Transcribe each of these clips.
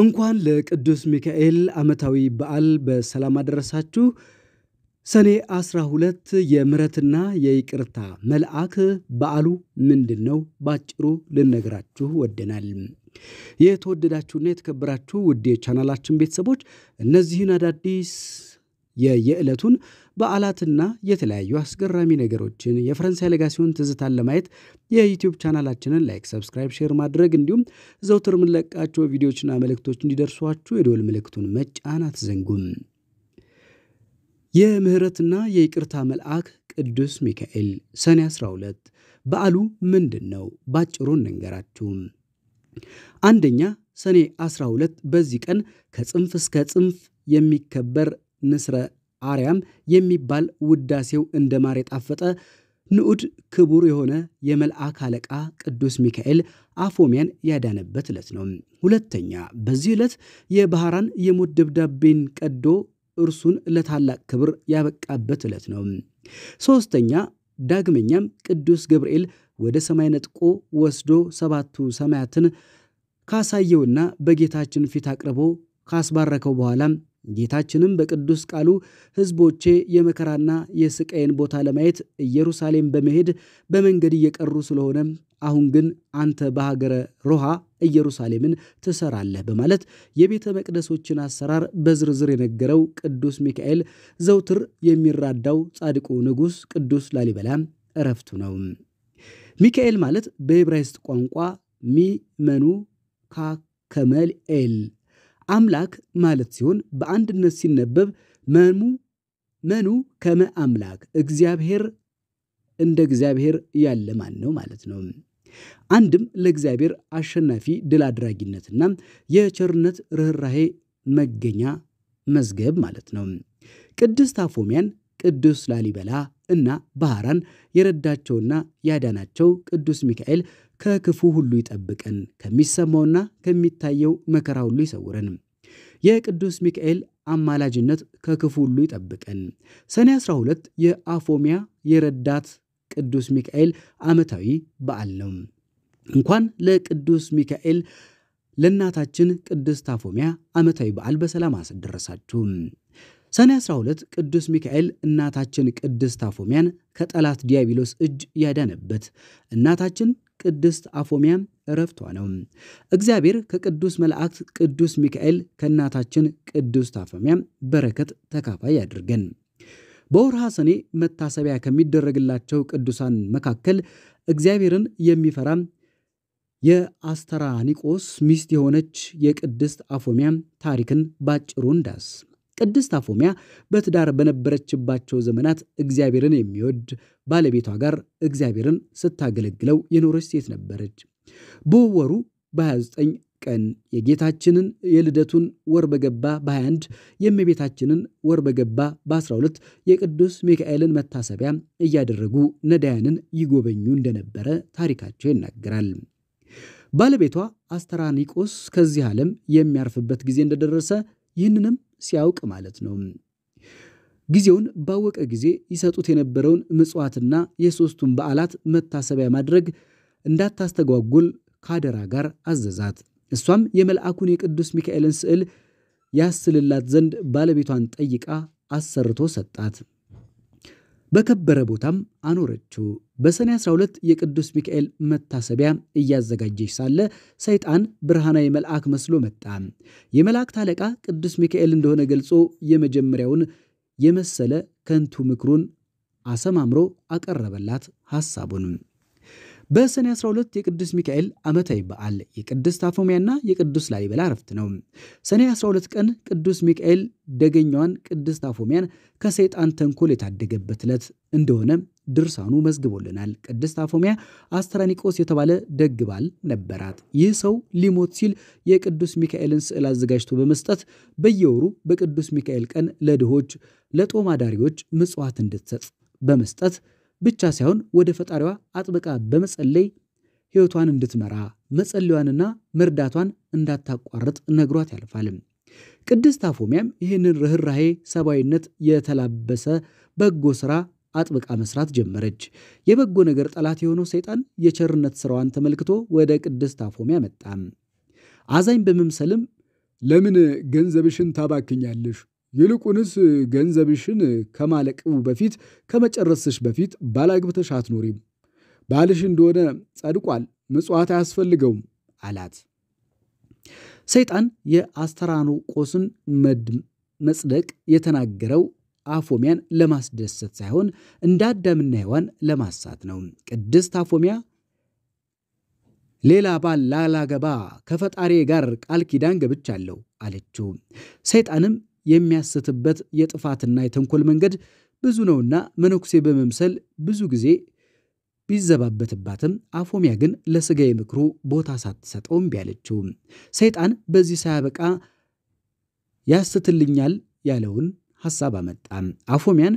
እንኳን ለቅዱስ ሚካኤል ዓመታዊ በዓል በሰላም አደረሳችሁ። ሰኔ 12 የምሕረትና የይቅርታ መልአክ በዓሉ ምንድን ነው? ባጭሩ ልነግራችሁ ወደናል። የተወደዳችሁና የተከበራችሁ ውድ የቻናላችን ቤተሰቦች እነዚህን አዳዲስ የየዕለቱን በዓላትና የተለያዩ አስገራሚ ነገሮችን የፈረንሳይ ሌጋሲውን ትዝታን ለማየት የዩቲዩብ ቻናላችንን ላይክ፣ ሰብስክራይብ፣ ሼር ማድረግ እንዲሁም ዘውትር የምንለቃቸው ቪዲዮዎችና መልእክቶች እንዲደርሷችሁ የደወል ምልክቱን መጫን አትዘንጉም። የምህረትና የይቅርታ መልአክ ቅዱስ ሚካኤል ሰኔ 12 በዓሉ ምንድን ነው? ባጭሩ እንንገራችሁ። አንደኛ ሰኔ 12 በዚህ ቀን ከጽንፍ እስከ ጽንፍ የሚከበር ንስረ አርያም የሚባል ውዳሴው እንደ ማር የጣፈጠ ንዑድ ክቡር የሆነ የመልአክ አለቃ ቅዱስ ሚካኤል አፎሚያን ያዳነበት ዕለት ነው። ሁለተኛ፣ በዚህ ዕለት የባህራን የሞት ደብዳቤን ቀዶ እርሱን ለታላቅ ክብር ያበቃበት ዕለት ነው። ሦስተኛ፣ ዳግመኛም ቅዱስ ገብርኤል ወደ ሰማይ ነጥቆ ወስዶ ሰባቱ ሰማያትን ካሳየውና በጌታችን ፊት አቅርቦ ካስባረከው በኋላም ጌታችንም በቅዱስ ቃሉ ሕዝቦቼ የመከራና የስቃይን ቦታ ለማየት ኢየሩሳሌም በመሄድ በመንገድ እየቀሩ ስለሆነ አሁን ግን አንተ በሀገረ ሮሃ ኢየሩሳሌምን ትሰራለህ በማለት የቤተ መቅደሶችን አሰራር በዝርዝር የነገረው ቅዱስ ሚካኤል ዘውትር የሚራዳው ጻድቁ ንጉሥ ቅዱስ ላሊበላ እረፍቱ ነው። ሚካኤል ማለት በዕብራይስጥ ቋንቋ ሚመኑ ካከመልኤል አምላክ ማለት ሲሆን በአንድነት ሲነበብ መኑ መኑ ከመ አምላክ እግዚአብሔር እንደ እግዚአብሔር ያለ ማን ነው ማለት ነው። አንድም ለእግዚአብሔር አሸናፊ ድል አድራጊነትና የቸርነት ርኅራሄ መገኛ መዝገብ ማለት ነው። ቅድስት አፎሚያን ቅዱስ ላሊበላ እና ባህራን የረዳቸውና ያዳናቸው ቅዱስ ሚካኤል ከክፉ ሁሉ ይጠብቀን፣ ከሚሰማውና ከሚታየው መከራ ሁሉ ይሰውረን። የቅዱስ ሚካኤል አማላጅነት ከክፉ ሁሉ ይጠብቀን። ሰኔ 12 የአፎሚያ የረዳት ቅዱስ ሚካኤል ዓመታዊ በዓል ነው። እንኳን ለቅዱስ ሚካኤል ለእናታችን ቅድስት አፎሚያ ዓመታዊ በዓል በሰላም አስደረሳችሁ። ሰኔ 12 ቅዱስ ሚካኤል እናታችን ቅድስት አፎሚያን ከጠላት ዲያብሎስ እጅ ያዳነበት እናታችን ቅድስት አፎሚያ እረፍቷ ነው። እግዚአብሔር ከቅዱስ መላእክት ቅዱስ ሚካኤል ከእናታችን ቅድስት አፎሚያ በረከት ተካፋይ ያድርገን። በወርሃ ሰኔ መታሰቢያ ከሚደረግላቸው ቅዱሳን መካከል እግዚአብሔርን የሚፈራ የአስተራኒቆስ ሚስት የሆነች የቅድስት አፎሚያ ታሪክን ባጭሩ እንዳስ ቅድስት አፎሚያ በትዳር በነበረችባቸው ዘመናት እግዚአብሔርን የሚወድ ባለቤቷ ጋር እግዚአብሔርን ስታገለግለው የኖረች ሴት ነበረች። በወሩ በ29 ቀን የጌታችንን የልደቱን ወር በገባ በ21 የእመቤታችንን ወር በገባ በ12 የቅዱስ ሚካኤልን መታሰቢያ እያደረጉ ነዳያንን ይጎበኙ እንደነበረ ታሪካቸው ይናገራል። ባለቤቷ አስተራኒቆስ ከዚህ ዓለም የሚያርፍበት ጊዜ እንደደረሰ ይህንንም ሲያውቅ ማለት ነው። ጊዜውን ባወቀ ጊዜ ይሰጡት የነበረውን ምጽዋትና የሦስቱን በዓላት መታሰቢያ ማድረግ እንዳታስተጓጉል ካደራ ጋር አዘዛት። እሷም የመልአኩን የቅዱስ ሚካኤልን ስዕል ያስልላት ዘንድ ባለቤቷን ጠይቃ አሰርቶ ሰጣት። በከበረ ቦታም አኖረችው። በሰኔ 12 የቅዱስ ሚካኤል መታሰቢያ እያዘጋጀች ሳለ ሰይጣን ብርሃናዊ መልአክ መስሎ መጣ። የመላእክት አለቃ ቅዱስ ሚካኤል እንደሆነ ገልጾ የመጀመሪያውን የመሰለ ከንቱ ምክሩን አሰማምሮ አቀረበላት ሐሳቡንም። በሰኔ 12 የቅዱስ ሚካኤል ዓመታዊ በዓል የቅዱስ ታፎሚያና የቅዱስ ላሊበላ ዕረፍት ነው። ሰኔ 12 ቀን ቅዱስ ሚካኤል ደገኛዋን ቅድስት ታፎሚያን ከሰይጣን ተንኮል የታደገበት ዕለት እንደሆነ ድርሳኑ መዝግቦልናል። ቅድስት ታፎሚያ አስተራኒቆስ የተባለ ደግ ባል ነበራት። ይህ ሰው ሊሞት ሲል የቅዱስ ሚካኤልን ስዕል አዘጋጅቶ በመስጠት በየወሩ በቅዱስ ሚካኤል ቀን ለድሆች፣ ለጦም አዳሪዎች ምጽዋት እንድትሰጥ በመስጠት ብቻ ሳይሆን ወደ ፈጣሪዋ አጥብቃ በመጸለይ ሕይወቷን እንድትመራ መጸለዋንና መርዳቷን እንዳታቋርጥ ነግሯት ያልፋልም። ቅድስት አፎሚያም ይህንን ርኅራሄ ሰብአዊነት የተላበሰ በጎ ሥራ አጥብቃ መስራት ጀመረች። የበጎ ነገር ጠላት የሆነው ሰይጣን የቸርነት ሥራዋን ተመልክቶ ወደ ቅድስት አፎሚያ መጣም። አዛኝ በመምሰልም ለምን ገንዘብሽን ታባክኛለሽ? ይልቁንስ ገንዘብሽን ከማለቁ በፊት ከመጨረስሽ በፊት ባላግብተሽ አትኖሪም። ባልሽ እንደሆነ ጸድቋል፣ ምጽዋት አያስፈልገውም አላት። ሰይጣን የአስተራኖቆስን መጽደቅ የተናገረው አፎሚያን ለማስደሰት ሳይሆን እንደ አዳምና ሔዋን ለማሳት ነው። ቅድስት አፎሚያ ሌላ ባል ላላገባ ከፈጣሪ ጋር ቃል ኪዳን ገብቻለሁ አለችው። ሰይጣንም የሚያስትበት የጥፋትና የተንኮል መንገድ ብዙ ነውና መነኩሴ በመምሰል ብዙ ጊዜ ቢዘባበትባትም አፎሚያ ግን ለሥጋ ምክሩ ቦታ ሳትሰጠው እምቢ አለችው። ሰይጣን በዚህ ሳያበቃ ያስትልኛል ያለውን ሐሳብ አመጣ። አፎሚያን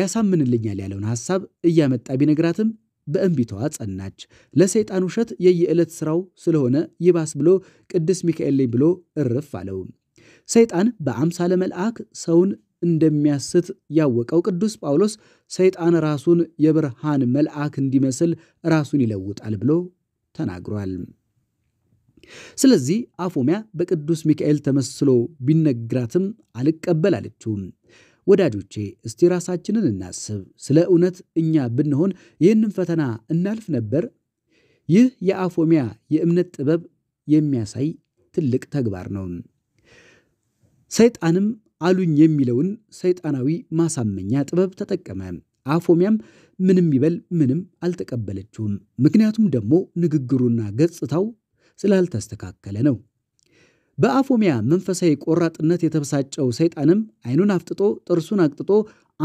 ያሳምንልኛል ያለውን ሐሳብ እያመጣ ቢነግራትም በእንቢታዋ ጸናች። ለሰይጣን ውሸት የየዕለት ሥራው ስለሆነ ይባስ ብሎ ቅዱስ ሚካኤል ብሎ እርፍ አለው። ሰይጣን በአምሳለ መልአክ ሰውን እንደሚያስት ያወቀው ቅዱስ ጳውሎስ ሰይጣን ራሱን የብርሃን መልአክ እንዲመስል ራሱን ይለውጣል ብሎ ተናግሯል። ስለዚህ አፎሚያ በቅዱስ ሚካኤል ተመስሎ ቢነግራትም አልቀበል አለችውም። ወዳጆቼ እስቲ ራሳችንን እናስብ። ስለ እውነት እኛ ብንሆን ይህንን ፈተና እናልፍ ነበር? ይህ የአፎሚያ የእምነት ጥበብ የሚያሳይ ትልቅ ተግባር ነው። ሰይጣንም አሉኝ የሚለውን ሰይጣናዊ ማሳመኛ ጥበብ ተጠቀመ። አፎሚያም ምንም ይበል ምንም አልተቀበለችውም። ምክንያቱም ደግሞ ንግግሩና ገጽታው ስላልተስተካከለ ነው። በአፎሚያ መንፈሳዊ ቆራጥነት የተበሳጨው ሰይጣንም ዓይኑን አፍጥጦ ጥርሱን አቅጥጦ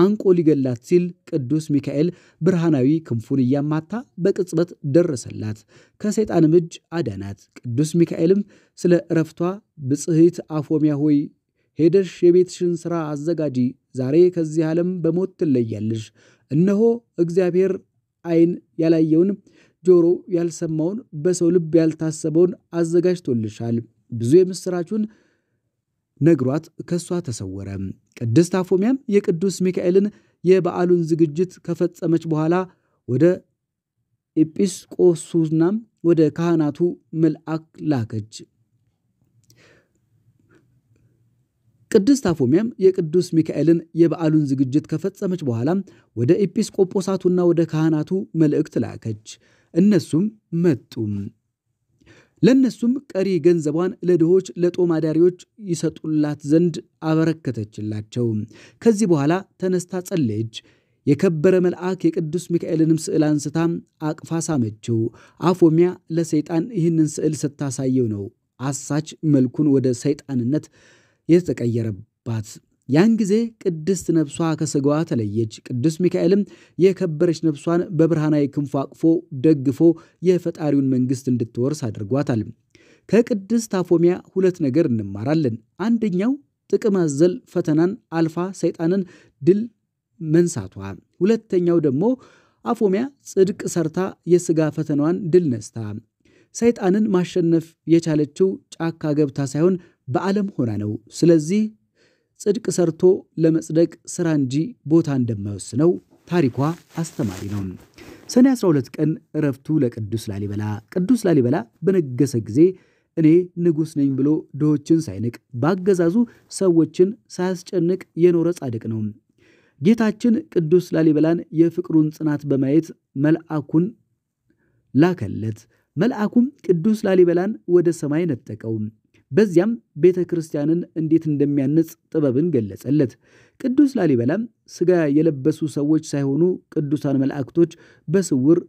አንቆ ሊገላት ሲል ቅዱስ ሚካኤል ብርሃናዊ ክንፉን እያማታ በቅጽበት ደረሰላት፣ ከሰይጣንም እጅ አዳናት። ቅዱስ ሚካኤልም ስለ እረፍቷ ብጽሕት አፎሚያ ሆይ ሄደሽ የቤትሽን ሥራ አዘጋጂ፣ ዛሬ ከዚህ ዓለም በሞት ትለያለሽ። እነሆ እግዚአብሔር ዐይን ያላየውን ጆሮ ያልሰማውን በሰው ልብ ያልታሰበውን አዘጋጅቶልሻል። ብዙ የምሥራቹን ነግሯት ከእሷ ተሰወረ። ቅድስት አፎሚያም የቅዱስ ሚካኤልን የበዓሉን ዝግጅት ከፈጸመች በኋላ ወደ ኤጲስቆሱናም ወደ ካህናቱ መልአክ ላከች። ቅድስት አፎሚያም የቅዱስ ሚካኤልን የበዓሉን ዝግጅት ከፈጸመች በኋላ ወደ ኤጲስቆጶሳቱና ወደ ካህናቱ መልእክት ላከች። እነሱም መጡ። ለእነሱም ቀሪ ገንዘቧን ለድሆች ለጦም አዳሪዎች ይሰጡላት ዘንድ አበረከተችላቸው። ከዚህ በኋላ ተነስታ ጸለየች። የከበረ መልአክ የቅዱስ ሚካኤልንም ስዕል አንስታ አቅፋ ሳመችው። አፎሚያ ለሰይጣን ይህንን ስዕል ስታሳየው ነው አሳች መልኩን ወደ ሰይጣንነት የተቀየረባት። ያን ጊዜ ቅድስት ነፍሷ ከሥጋዋ ተለየች። ቅዱስ ሚካኤልም የከበረች ነፍሷን በብርሃናዊ ክንፉ አቅፎ ደግፎ የፈጣሪውን መንግሥት እንድትወርስ አድርጓታል። ከቅድስት አፎሚያ ሁለት ነገር እንማራለን። አንደኛው ጥቅም አዘል ፈተናን አልፋ ሰይጣንን ድል መንሳቷ፣ ሁለተኛው ደግሞ አፎሚያ ጽድቅ ሰርታ የሥጋ ፈተናዋን ድል ነስታ ሰይጣንን ማሸነፍ የቻለችው ጫካ ገብታ ሳይሆን በዓለም ሆና ነው። ስለዚህ ጽድቅ ሰርቶ ለመጽደቅ ሥራ እንጂ ቦታ እንደማይወስነው ታሪኳ አስተማሪ ነው። ሰኔ 12 ቀን እረፍቱ ለቅዱስ ላሊበላ። ቅዱስ ላሊበላ በነገሰ ጊዜ እኔ ንጉሥ ነኝ ብሎ ድሆችን ሳይንቅ በአገዛዙ ሰዎችን ሳያስጨንቅ የኖረ ጻድቅ ነው። ጌታችን ቅዱስ ላሊበላን የፍቅሩን ጽናት በማየት መልአኩን ላከለት። መልአኩም ቅዱስ ላሊበላን ወደ ሰማይ ነጠቀው። በዚያም ቤተ ክርስቲያንን እንዴት እንደሚያንጽ ጥበብን ገለጸለት። ቅዱስ ላሊበላም ሥጋ የለበሱ ሰዎች ሳይሆኑ ቅዱሳን መላእክቶች በስውር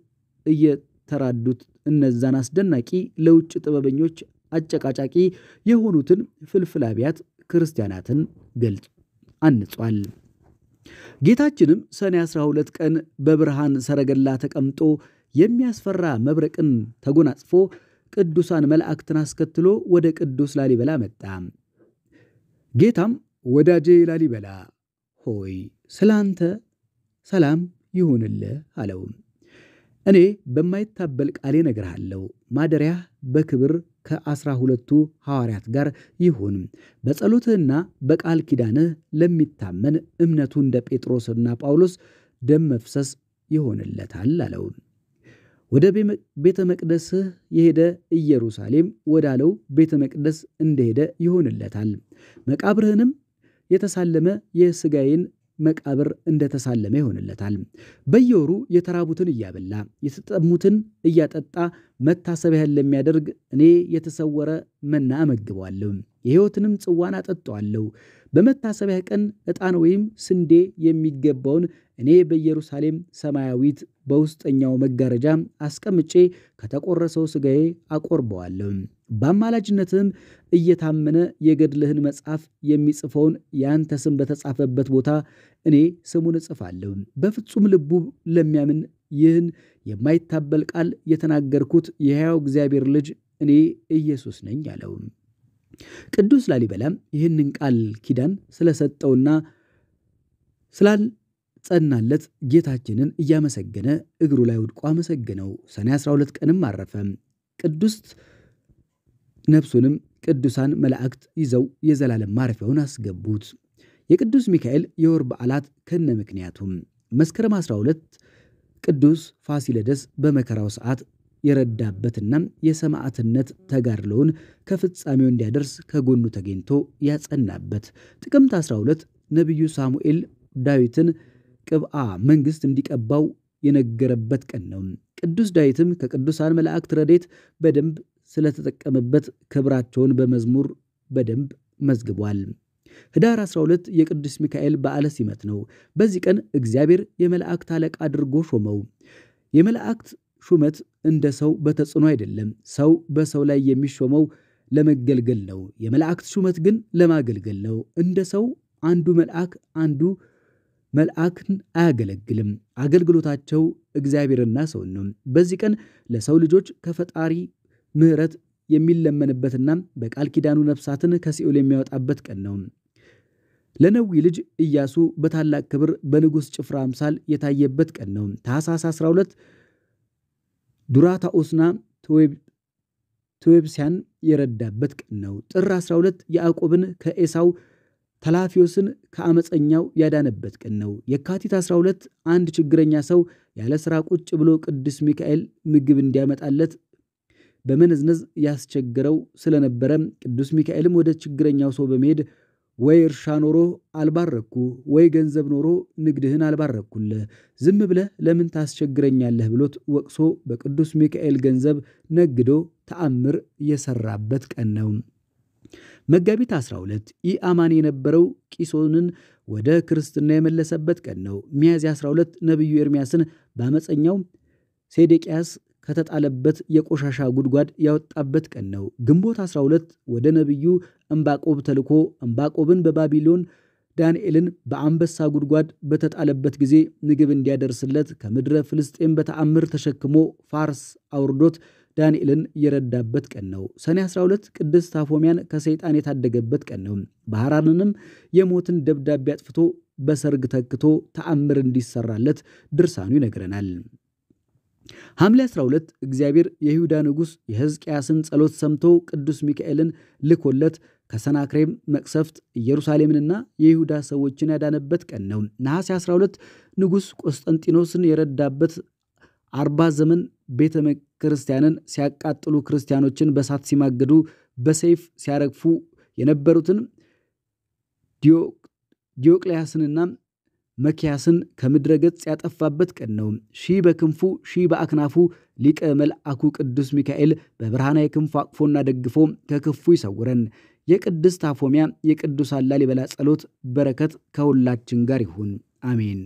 እየተራዱት እነዛን አስደናቂ ለውጭ ጥበበኞች አጨቃጫቂ የሆኑትን ፍልፍል አብያት ክርስቲያናትን ገልጽ አንጿል። ጌታችንም ሰኔ 12 ቀን በብርሃን ሰረገላ ተቀምጦ የሚያስፈራ መብረቅን ተጎናጽፎ ቅዱሳን መላእክትን አስከትሎ ወደ ቅዱስ ላሊበላ መጣ። ጌታም ወዳጄ ላሊበላ ሆይ ስለ አንተ ሰላም ይሁንልህ አለው። እኔ በማይታበል ቃሌ እነግርሃለሁ ማደሪያህ በክብር ከአስራ ሁለቱ ሐዋርያት ጋር ይሁን። በጸሎትህና በቃል ኪዳንህ ለሚታመን እምነቱ እንደ ጴጥሮስና ጳውሎስ ደም መፍሰስ ይሆንለታል አለው። ወደ ቤተ መቅደስህ የሄደ ኢየሩሳሌም ወዳለው ቤተ መቅደስ እንደሄደ ይሆንለታል። መቃብርህንም የተሳለመ የሥጋዬን መቃብር እንደተሳለመ ይሆንለታል። በየወሩ የተራቡትን እያበላ የተጠሙትን እያጠጣ መታሰቢያህን ለሚያደርግ እኔ የተሰወረ መና እመግበዋለሁ፣ የሕይወትንም ጽዋን አጠጣዋለሁ። በመታሰቢያ ቀን ዕጣን ወይም ስንዴ የሚገባውን እኔ በኢየሩሳሌም ሰማያዊት በውስጠኛው መጋረጃ አስቀምጬ ከተቆረሰው ሥጋዬ አቆርበዋለሁ። በአማላጅነትም እየታመነ የገድልህን መጽሐፍ የሚጽፈውን ያንተ ስም በተጻፈበት ቦታ እኔ ስሙን እጽፋለሁ። በፍጹም ልቡ ለሚያምን ይህን የማይታበል ቃል የተናገርኩት የሕያው እግዚአብሔር ልጅ እኔ ኢየሱስ ነኝ አለው። ቅዱስ ላሊበላም ይህንን ቃል ኪዳን ስለሰጠውና ስላልጸናለት ጌታችንን እያመሰገነ እግሩ ላይ ወድቆ አመሰገነው። ሰኔ 12 ቀንም አረፈ። ቅዱስ ነፍሱንም ቅዱሳን መላእክት ይዘው የዘላለም ማረፊያውን አስገቡት። የቅዱስ ሚካኤል የወር በዓላት ከነ ምክንያቱም መስከረም 12 ቅዱስ ፋሲለደስ በመከራው ሰዓት የረዳበትና የሰማዕትነት ተጋድሎውን ከፍጻሜው እንዲያደርስ ከጎኑ ተገኝቶ ያጸናበት ጥቅምት 12 ነቢዩ ሳሙኤል ዳዊትን ቅብአ መንግሥት እንዲቀባው የነገረበት ቀን ነው። ቅዱስ ዳዊትም ከቅዱሳን መላእክት ረዴት በደንብ ስለተጠቀመበት ክብራቸውን በመዝሙር በደንብ መዝግቧል። ህዳር 12 የቅዱስ ሚካኤል በዓለ ሲመት ነው። በዚህ ቀን እግዚአብሔር የመላእክት አለቃ አድርጎ ሾመው። የመላእክት ሹመት እንደ ሰው በተጽዕኖ አይደለም። ሰው በሰው ላይ የሚሾመው ለመገልገል ነው። የመላእክት ሹመት ግን ለማገልገል ነው። እንደ ሰው አንዱ መልአክ አንዱ መልአክን አያገለግልም። አገልግሎታቸው እግዚአብሔርና ሰውን ነው። በዚህ ቀን ለሰው ልጆች ከፈጣሪ ምሕረት የሚለመንበትና በቃል ኪዳኑ ነፍሳትን ከሲኦል የሚያወጣበት ቀን ነው። ለነዊ ልጅ ኢያሱ በታላቅ ክብር በንጉሥ ጭፍራ አምሳል የታየበት ቀን ነው። ታኅሳስ 12 ዱራታኦስና ኦስና ትዌብሲያን የረዳበት ቀን ነው። ጥር 12 ያዕቆብን ከኤሳው ተላፊዮስን ከአመፀኛው ያዳነበት ቀን ነው። የካቲት 12 አንድ ችግረኛ ሰው ያለ ሥራ ቁጭ ብሎ ቅዱስ ሚካኤል ምግብ እንዲያመጣለት በመነዝነዝ ያስቸግረው ስለነበረ ቅዱስ ሚካኤልም ወደ ችግረኛው ሰው በመሄድ ወይ እርሻ ኖሮ አልባረኩ፣ ወይ ገንዘብ ኖሮ ንግድህን አልባረኩል፣ ዝም ብለህ ለምን ታስቸግረኛለህ ብሎት ወቅሶ በቅዱስ ሚካኤል ገንዘብ ነግዶ ተአምር የሰራበት ቀን ነው። መጋቢት 12 አማን የነበረው ቂሶንን ወደ ክርስትና የመለሰበት ቀን ነው። ሚያዝያ 12 ነቢዩ ኤርምያስን በአመፀኛው ሴዴቅያስ ከተጣለበት የቆሻሻ ጉድጓድ ያወጣበት ቀን ነው። ግንቦት 12 ወደ ነቢዩ እምባቆብ ተልኮ እምባቆብን በባቢሎን ዳንኤልን በአንበሳ ጉድጓድ በተጣለበት ጊዜ ምግብ እንዲያደርስለት ከምድረ ፍልስጤም በተአምር ተሸክሞ ፋርስ አውርዶት ዳንኤልን የረዳበት ቀን ነው። ሰኔ 12 ቅድስት ታፎሚያን ከሰይጣን የታደገበት ቀን ነው። ባህራንንም የሞትን ደብዳቤ አጥፍቶ በሰርግ ተክቶ ተአምር እንዲሰራለት ድርሳኑ ይነግረናል። ሐምሌ 12 እግዚአብሔር የይሁዳ ንጉሥ የሕዝቅያስን ጸሎት ሰምቶ ቅዱስ ሚካኤልን ልኮለት ከሰናክሬም መቅሰፍት ኢየሩሳሌምንና የይሁዳ ሰዎችን ያዳነበት ቀን ነው። ነሐሴ 12 ንጉሥ ቆስጠንጢኖስን የረዳበት አርባ ዘመን ቤተ ክርስቲያንን ሲያቃጥሉ፣ ክርስቲያኖችን በሳት ሲማግዱ፣ በሰይፍ ሲያረግፉ የነበሩትን ዲዮቅልያስንና መኪያስን ገጽ ያጠፋበት ቀን ነው። ሺህ በክንፉ ሺህ በአክናፉ ሊቀ መልአኩ ቅዱስ ሚካኤል በብርሃናዊ ክንፉ አቅፎና ደግፎ ከክፉ ይሰውረን። የቅድስት አፎሚያ የቅዱሳን ላሊበላ ጸሎት በረከት ከሁላችን ጋር ይሁን፣ አሜን።